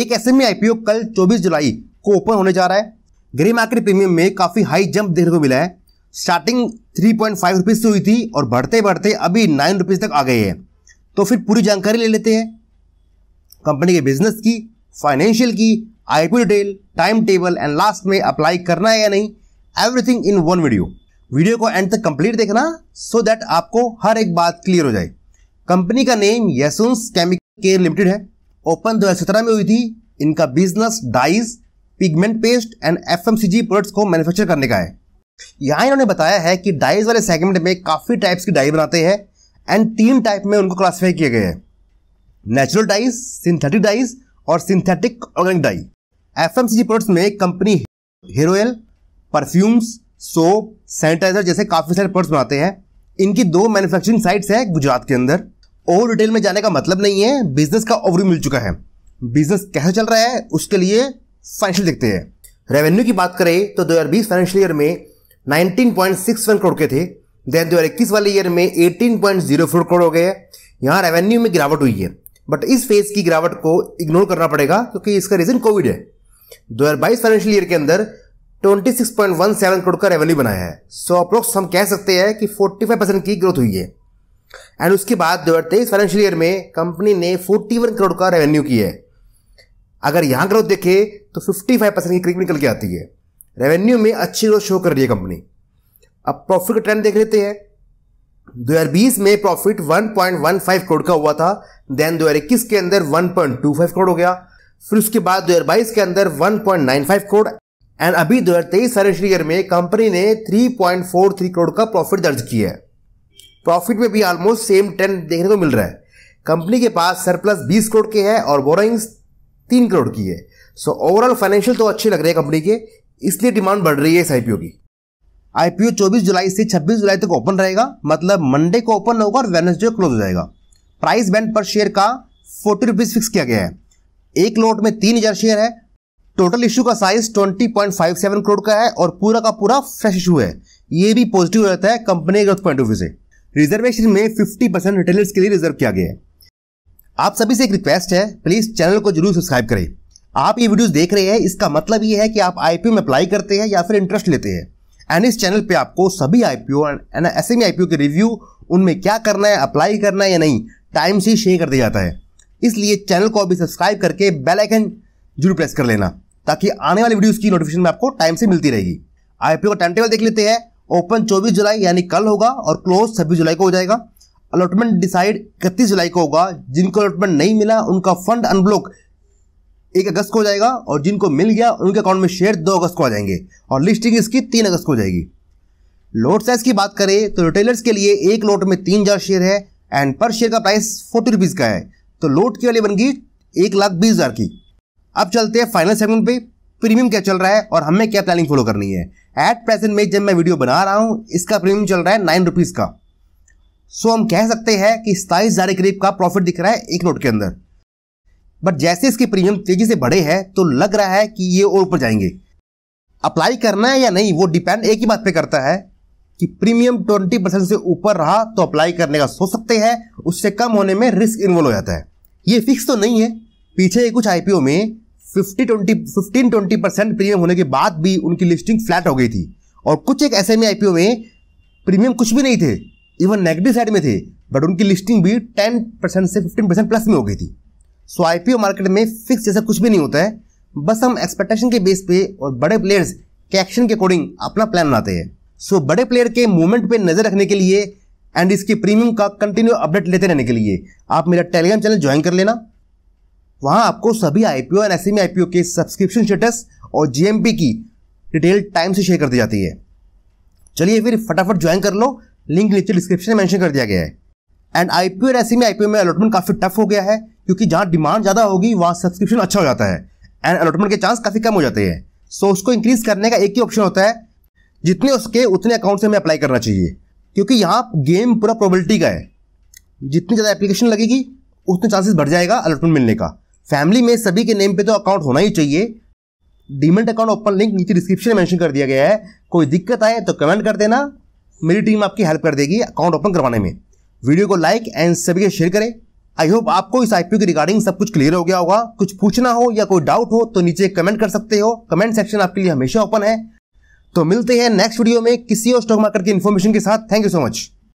एक ऐसे में आईपीओ कल 24 जुलाई को ओपन होने जा रहा है ग्रे मार्केट प्रीमियम में काफ़ी हाई जंप देखने को मिला है starting three point five rupees से हुई थी और बढ़ते बढ़ते अभी नाइन रुपीज़ तक आ गई है तो फिर पूरी जानकारी ले लेते हैं कंपनी के बिजनेस की फाइनेंशियल की IPO detail time table and last में अप्लाई करना है या नहीं everything in one video video को एंड तक कंप्लीट देखना सो so दैट आपको हर एक बात क्लियर हो जाए कंपनी का name Yasons chemical care limited है ओपन 2017 में हुई थी इनका business dyes pigment paste and F products को मैन्युफैक्चर करने का है यहाँ इन्होंने बताया है कि डाइज वाले सेगमेंट में काफ़ी टाइप्स की डाई बनाते हैं एंड तीन टाइप में उनको क्लासीफाई किए गए हैं नेचुरल डाइज सिंथेटिक डाइज और synthetic organic dye F products में company hair oil perfumes soap sanitizer जैसे काफ़ी सारे प्रोडक्ट्स बनाते हैं इनकी दो मैन्युफैक्चरिंग साइट्स हैं गुजरात के अंदर ओवर डिटेल में जाने का मतलब नहीं है बिजनेस का ओवरव्यू मिल चुका है बिजनेस कैसे चल रहा है उसके लिए फाइनेंशियल देखते हैं रेवेन्यू की बात करें तो दो फाइनेंशियल ईयर में नाइनटीन करोड़ के थे देन दो वाले ईयर में एटीन करोड़ हो गए यहाँ रेवेन्यू में गिरावट हुई है बट इस फेज की गिरावट को इग्नोर करना पड़ेगा क्योंकि इसका रीजन कोविड है 2022 फाइनेंशियल ईयर के अंदर 26.17 करोड़ का रेवेन्यू बनाया है सो so, अप्रोक्स हम कह सकते हैं कि 45 परसेंट की ग्रोथ हुई है एंड उसके बाद दो हज़ार तेईस फाइनेंशियल ईयर में कंपनी ने फोर्टी वन करोड़ का रेवेन्यू किया है अगर यहां ग्रोथ देखे तो फिफ्टी फाइव परसेंट की करीब निकल के आती है रेवेन्यू में अच्छी ग्रोथ शो कर रही है कंपनी अब प्रॉफिट का ट्रेंड देख लेते हैं 2020 में प्रॉफिट 1.15 करोड़ का हुआ था देन 2021 के अंदर 1.25 करोड़ हो गया फिर उसके बाद 2022 के अंदर 1.95 करोड़ एंड अभी 2023 हज़ार तेईस ईयर में कंपनी ने 3.43 करोड़ का प्रॉफिट दर्ज किया है प्रॉफिट में भी ऑलमोस्ट सेम ट्रेंड देखने को मिल रहा है कंपनी के पास सरप्लस 20 करोड़ के है और बोरोइंग्स 3 करोड़ की है सो ओवरऑल फाइनेंशियल तो अच्छे लग रहे हैं कंपनी के इसलिए डिमांड बढ़ रही है इस आईपीओ की आईपीओ 24 जुलाई से 26 जुलाई तक ओपन रहेगा मतलब मंडे को ओपन होगा और वेनसडे को क्लोज हो जाएगा प्राइस बैंड पर शेयर का फोर्टी रुपीज़ फिक्स किया गया है एक लोट में तीन हज़ार शेयर है टोटल इशू का साइज 20.57 करोड़ का है और पूरा का पूरा फ्रेश इशू है ये भी पॉजिटिव रहता है कंपनी के ग्रोथ पॉइंट ऑफ व्यू से रिजर्वेशन में 50 परसेंट रिटेलर्स के लिए रिजर्व किया गया है आप सभी से एक रिक्वेस्ट है प्लीज चैनल को जरूर सब्सक्राइब करें आप ये वीडियोस देख रहे हैं इसका मतलब ये है कि आप आईपीओ में अप्लाई करते हैं या फिर इंटरेस्ट लेते हैं एंड इस चैनल पे आपको सभी IPO and S M IPO के रिव्यू उनमें क्या करना है अप्लाई करना है या नहीं टाइम से शेयर कर दिया जाता है इसलिए चैनल को अभी सब्सक्राइब करके बेल आइकन जरूर प्रेस कर लेना ताकि आने वाले वीडियोस की नोटिफिकेशन में आपको टाइम से मिलती रहेगी आईपीओ का टाइम टेबल देख लेते हैं ओपन 24 जुलाई यानी कल होगा और क्लोज छब्बीस जुलाई को हो जाएगा अलॉटमेंट डिसाइड इकतीस जुलाई को होगा जिनको अलॉटमेंट नहीं मिला उनका फंड अनब्लॉक एक अगस्त को हो जाएगा और जिनको मिल गया उनके अकाउंट में शेयर दो अगस्त को आ जाएंगे और लिस्टिंग इसकी तीन अगस्त को हो जाएगी लोट साइज की बात करें तो रिटेलर्स के लिए एक लोट में तीन हज़ार शेयर है एंड पर शेयर का प्राइस फोर्टी रुपीज़ का है तो लोट की वाली बन गई एक लाख बीस हज़ार की अब चलते हैं फाइनल सेगमेंट पे प्रीमियम क्या चल रहा है और हमें क्या प्लानिंग फॉलो करनी है एट प्रेजेंट में जब मैं वीडियो बना रहा हूँ इसका प्रीमियम चल रहा है नाइन रुपीज़ का सो हम कह सकते हैं कि सताईस हज़ार करीब का प्रॉफिट दिख रहा है एक नोट के अंदर बट जैसे इसके प्रीमियम तेजी से बढ़े हैं तो लग रहा है कि ये और ऊपर जाएंगे अप्लाई करना है या नहीं वो डिपेंड एक ही बात पे करता है कि प्रीमियम 20 परसेंट से ऊपर रहा तो अप्लाई करने का सोच सकते हैं उससे कम होने में रिस्क इन्वॉल्व हो जाता है ये फिक्स तो नहीं है पीछे कुछ आईपीओ में fifty twenty fifteen twenty percent premium होने के बाद भी उनकी लिस्टिंग फ्लैट हो गई थी और कुछ एक ऐसे e में आईपीओ में प्रीमियम कुछ भी नहीं थे इवन नेगेटिव साइड में थे बट उनकी लिस्टिंग भी टेन परसेंट से फिफ्टीन परसेंट प्लस में हो गई थी सो आईपीओ मार्केट में फिक्स जैसा कुछ भी नहीं होता है बस हम एक्सपेक्टेशन के बेस पे और बड़े प्लेयर्स के एक्शन के अकॉर्डिंग अपना प्लान बनाते हैं सो so, बड़े प्लेयर के मूवमेंट पे नज़र रखने के लिए एंड इसके प्रीमियम का कंटिन्यू अपडेट लेते रहने के लिए आप मेरा टेलीग्राम चैनल ज्वाइन कर लेना वहां आपको सभी IPO and S M IPO के सब्सक्रिप्शन स्टेटस और जीएमपी की डिटेल टाइम से शेयर कर दी जाती है चलिए फिर फटाफट ज्वाइन कर लो लिंक नीचे डिस्क्रिप्शन में मेंशन कर दिया गया है एंड आईपीओ और एसएमई आईपीओ e में अलॉटमेंट काफ़ी टफ हो गया है क्योंकि जहाँ डिमांड ज़्यादा होगी वहाँ सब्सक्रिप्शन अच्छा हो जाता है एंड अलॉटमेंट के चांस काफ़ी कम हो जाते हैं सो उसको इंक्रीज करने का एक ही ऑप्शन होता है जितने उसके उतने अकाउंट से हमें अप्लाई करना चाहिए क्योंकि यहाँ गेम पूरा प्रोबेबिलिटी का है जितनी ज़्यादा एप्लीकेशन लगेगी उतने चांसेस बढ़ जाएगा अलॉटमेंट मिलने का फैमिली में सभी के नेम पे तो अकाउंट होना ही चाहिए डीमेंट अकाउंट ओपन लिंक नीचे डिस्क्रिप्शन में मेंशन कर दिया गया है कोई दिक्कत आए तो कमेंट कर देना मेरी टीम आपकी हेल्प कर देगी अकाउंट ओपन करवाने में वीडियो को लाइक एंड सभी के शेयर करें आई होप आपको इस आईपीओ के रिगार्डिंग सब कुछ क्लियर हो गया होगा कुछ पूछना हो या कोई डाउट हो तो नीचे कमेंट कर सकते हो कमेंट सेक्शन आपके लिए हमेशा ओपन है तो मिलते हैं नेक्स्ट वीडियो में किसी और स्टॉक मार्केट की इन्फॉर्मेशन के साथ थैंक यू सो मच